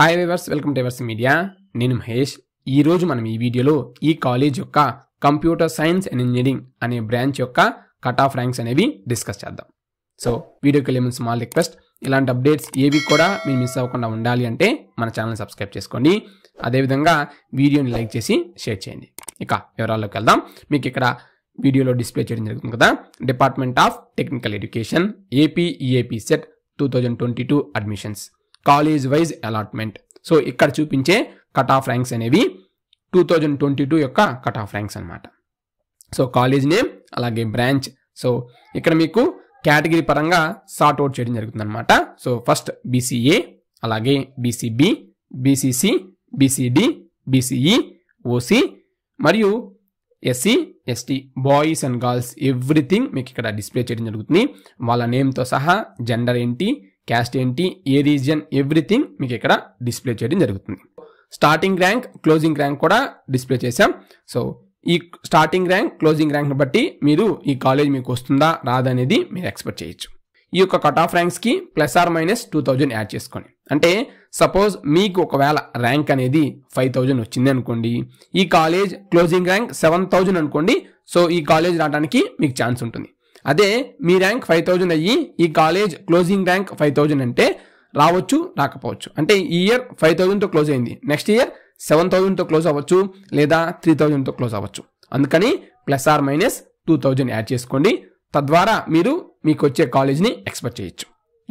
hi viewers welcome to media నేను మహేష్ ఈరోజు మనం ఈ వీడియోలో ఈ కాలేజ్ యొక్క కంప్యూటర్ సైన్స్ అండ్ ఇంజనీరింగ్ అనే బ్రాంచ్ యొక్క కట్ ఆఫ్ ర్యాంక్స్ అనేవి డిస్కస్ చేద్దాం సో వీడియోకి వెళ్ళే స్మాల్ రిక్వెస్ట్ ఇలాంటి అప్డేట్స్ ఏవి కూడా మీరు మిస్ అవ్వకుండా ఉండాలి అంటే మన ఛానల్ సబ్స్క్రైబ్ చేసుకోండి అదేవిధంగా వీడియోని లైక్ చేసి షేర్ చేయండి ఇక వివరాల్లోకి వెళ్దాం మీకు ఇక్కడ వీడియోలో డిస్ప్లే చేయడం జరుగుతుంది కదా department of technical education AP EAPCET two thousand twenty two admissions college wise allotment so ఇక్కడ చూపించే కట్ ఆఫ్ ర్యాంక్స్ అనేవి టూ థౌజండ్ ట్వంటీ టూ యొక్క కట్ ఆఫ్ ర్యాంక్స్ అనమాట సో కాలేజ్ నేమ్ అలాగే బ్రాంచ్ సో ఇక్కడ మీకు కేటగిరీ పరంగా sort out చేయడం జరుగుతుందన్నమాట సో ఫస్ట్ బీసీఏ అలాగే BCB BCC BCD BCE OC మరియు SC ST boys and girls everything మీకు ఇక్కడ డిస్ప్లే చేయడం జరుగుతుంది వాళ్ళ నేమ్తో సహా జెండర్ ఏంటి క్యాస్ట్ ఏంటి ఏ రీజియన్ ఎవ్రీథింగ్ మీకు ఇక్కడ డిస్ప్లే చేయడం జరుగుతుంది స్టార్టింగ్ ర్యాంక్ క్లోజింగ్ ర్యాంక్ కూడా డిస్ప్లే చేశాం సో ఈ స్టార్టింగ్ ర్యాంక్ క్లోజింగ్ ర్యాంక్ని బట్టి మీరు ఈ కాలేజ్ మీకు వస్తుందా రాదా అనేది మీరు ఎక్స్పెక్ట్ చేయొచ్చు ఈ యొక్క కట్ ఆఫ్ ర్యాంక్స్కి plus or minus two thousand add చేసుకోండి అంటే సపోజ్ మీకు ఒకవేళ ర్యాంక్ అనేది ఫైవ్ థౌజండ్ వచ్చింది అనుకోండి ఈ college closing rank seven thousand అనుకోండి సో ఈ కాలేజ్ రావడానికి మీకు ఛాన్స్ ఉంటుంది అదే మీ ర్యాంక్ ఫైవ్ థౌజండ్ అయ్యి ఈ college closing rank five thousand అంటే రావచ్చు రాకపోవచ్చు అంటే ఈ ఇయర్ ఫైవ్ థౌజండ్తో క్లోజ్ అయింది నెక్స్ట్ ఇయర్ సెవెన్ థౌజండ్తో క్లోజ్ అవ్వచ్చు లేదా త్రీ థౌజండ్తో క్లోజ్ అవ్వచ్చు అందుకని plus or minus two thousand add చేసుకోండి తద్వారా మీరు మీకు వచ్చే కాలేజ్ని ఎక్స్పెక్ట్ చేయొచ్చు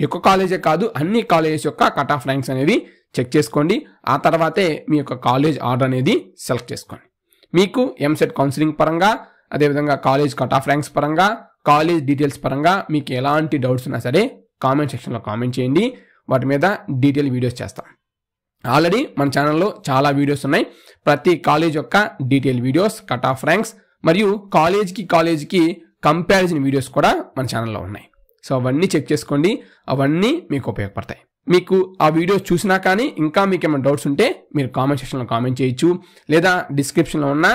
ఎక్కువ కాలేజే కాదు అన్ని కాలేజెస్ యొక్క కట్ ఆఫ్ ర్యాంక్స్ అనేవి చెక్ చేసుకోండి ఆ తర్వాతే మీ యొక్క కాలేజ్ ఆర్డర్ అనేది సెలెక్ట్ చేసుకోండి మీకు ఎంసెట్ కౌన్సిలింగ్ పరంగా అదేవిధంగా కాలేజ్ కట్ ఆఫ్ ర్యాంక్స్ పరంగా కాలేజ్ డీటెయిల్స్ పరంగా మీకు ఎలాంటి డౌట్స్ ఉన్నా సరే కామెంట్ సెక్షన్లో కామెంట్ చేయండి వాటి మీద డీటెయిల్ వీడియోస్ చేస్తాం ఆల్రెడీ మన ఛానల్లో చాలా వీడియోస్ ఉన్నాయి ప్రతి కాలేజ్ యొక్క detail videos cut off ranks మరియు కాలేజ్కి కాలేజ్కి కంపారిజన్ వీడియోస్ కూడా మన ఛానల్లో ఉన్నాయి సో అవన్నీ చెక్ చేసుకోండి అవన్నీ మీకు ఉపయోగపడతాయి మీకు ఆ వీడియోస్ చూసినా కానీ ఇంకా మీకు ఏమైనా డౌట్స్ ఉంటే మీరు కామెంట్ సెక్షన్లో కామెంట్ చేయొచ్చు లేదా డిస్క్రిప్షన్లో ఉన్న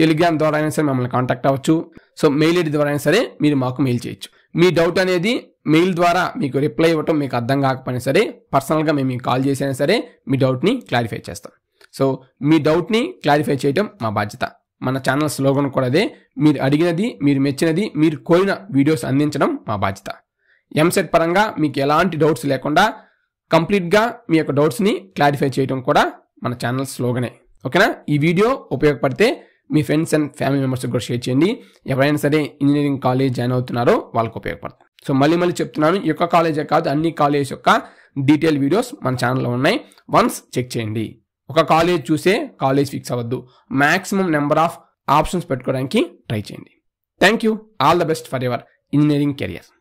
టెలిగ్రామ్ ద్వారా అయినా సరే మమ్మల్ని కాంటాక్ట్ అవ్వచ్చు సో మెయిల్ ఐడి ద్వారా అయినా సరే మీరు మాకు మెయిల్ చేయొచ్చు మీ డౌట్ అనేది మెయిల్ ద్వారా మీకు రిప్లై ఇవ్వటం మీకు అర్థం కాకపోయినా సరే పర్సనల్గా మేము మీకు కాల్ చేసినా సరే మీ డౌట్ని క్లారిఫై చేస్తాం సో మీ డౌట్ని క్లారిఫై చేయటం మా బాధ్యత మన ఛానల్ స్లోగన్ కూడా అదే మీరు అడిగినది మీరు మెచ్చినది మీరు కోరిన వీడియోస్ అందించడం మా బాధ్యత ఎంసెట్ పరంగా మీకు ఎలాంటి డౌట్స్ లేకుండా కంప్లీట్గా మీ యొక్క డౌట్స్ని క్లారిఫై చేయడం కూడా మన ఛానల్ స్లోగనే ఓకేనా ఈ వీడియో ఉపయోగపడితే మీ ఫ్రెండ్స్ అండ్ ఫ్యామిలీ మెంబర్స్ కూడా షేర్ చేయండి ఎవరైనా సరే ఇంజనీరింగ్ కాలేజ్ జాయిన్ అవుతున్నారో వాళ్ళకి ఉపయోగపడతాయి సో మళ్ళీ మళ్ళీ చెప్తున్నాను ఈ యొక్క కాలేజే కాదు అన్ని కాలేజ్ యొక్క డీటెయిల్ వీడియోస్ మన ఛానల్లో ఉన్నాయి వన్స్ చెక్ చేయండి ఒక కాలేజ్ చూసే కాలేజ్ ఫిక్స్ అవ్వద్దు మ్యాక్సిమం నెంబర్ ఆఫ్ ఆప్షన్స్ పెట్టుకోవడానికి ట్రై చేయండి thank you all the best for your engineering career